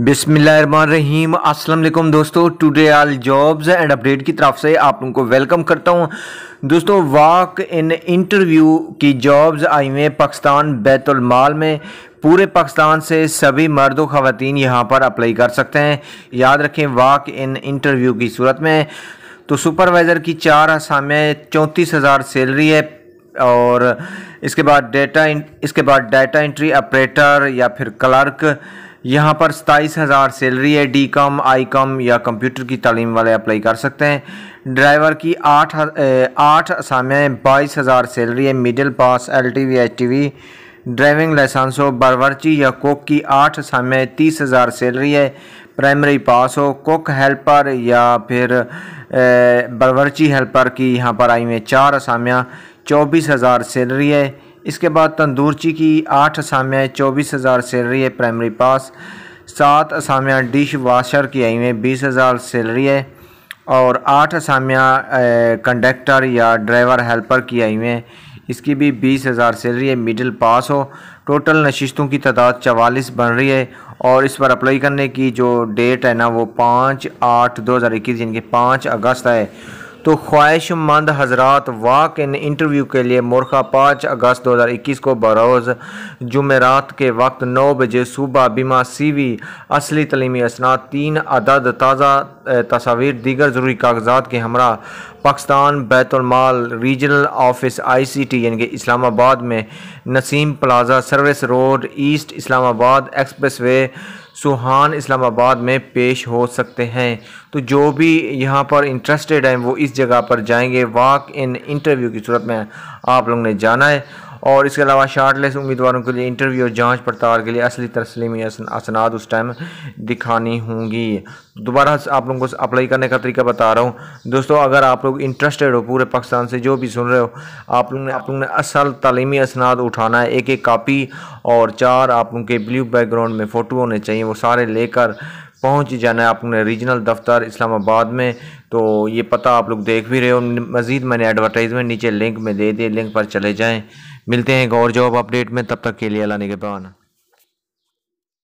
बिसमीम अस्सलाम दोस्तों today all jobs and update की तरफ से आप लोगों को वेलकम करता हूँ दोस्तों वाक इन इंटरव्यू की जॉब्स आई हुई पाकिस्तान बैतुलमाल में पूरे पाकिस्तान से सभी मर्द व ख़वान यहाँ पर अप्लाई कर सकते हैं याद रखें वाक इन इंटरव्यू की सूरत में तो सुपरवाइज़र की चार असामें चौंतीस हज़ार सैलरी है और इसके बाद डेटा इसके बाद डाटा इंट्री ऑपरेटर या फिर क्लर्क यहाँ पर सताईस हज़ार सैलरी है डी कॉम आई कॉम या कंप्यूटर की तालीम वाले अप्लाई कर सकते हैं ड्राइवर की आठ आठ असामियाँ बाईस हज़ार सैलरी है middle pass L T V H T V driving licence हो बरवर्ची या कोक की आठ असामियाँ तीस हज़ार सैलरी है प्राइमरी पास हो कोक हेल्पर या फिर बरवर्ची हेल्पर की यहाँ पर आई हुई चार असामियाँ चौबीस हज़ार सैलरी है इसके बाद तंदूरची की आठ असामियाँ चौबीस हज़ार सैलरी है प्राइमरी पास सात असामियाँ डिश वाशर की आई में बीस हज़ार सैलरी है और आठ असामियाँ कंडक्टर या ड्राइवर हेल्पर की आई में इसकी भी बीस हज़ार सैलरी है मिडिल पास हो टोटल नशिस्तों की तादाद चवालीस बन रही है और इस पर अप्लाई करने की जो डेट है ना वो पाँच आठ दो हज़ार इक्कीस यानी कि पाँच अगस्त है तो ख्वाहिशमंद हजरात वाक इन इंटरव्यू के लिए मोरखा पाँच अगस्त 2021 को बरोज़ जुमेरात के वक्त नौ बजे सुबह बीमा सीवी असली तलीमी असनाद तीन अदद ताज़ा तस्वीर दीगर ज़रूरी कागजात के हमरा Pakistan Baitulmaal regional office ICT यानी कि इस्लामाबाद में Naseem plaza service road east Islamabad expressway सुहान इस्लामाबाद में पेश हो सकते हैं तो जो भी यहाँ पर इंटरेस्टेड हैं वो इस जगह पर जाएंगे वाक इन इंटरव्यू की सूरत में आप लोगों ने जाना है और इसके अलावा शार्टलेस उम्मीदवारों के लिए इंटरव्यू और जांच पड़ताल के लिए असली तस्लीमी असनाद उस टाइम दिखानी होंगी दोबारा आप लोगों को अप्लाई करने का तरीका बता रहा हूँ दोस्तों अगर आप लोग इंटरेस्टेड हो पूरे पाकिस्तान से जो भी सुन रहे हो आप लोग ने आप लोग ने असल तलीमी असनाद उठाना है एक एक कापी और चार आप लोग के ब्लू बैकग्राउंड में फ़ोटो होने चाहिए वो सारे लेकर पहुंच जाना है आप ने रीजनल दफ्तर इस्लामाबाद में तो ये पता आप लोग देख भी रहे हो मज़ीद मैंने एडवर्टाइजमेंट नीचे लिंक में दे दिए लिंक पर चले जाएँ मिलते हैं एक और जॉब अपडेट में तब तक के लिए अला निगहबान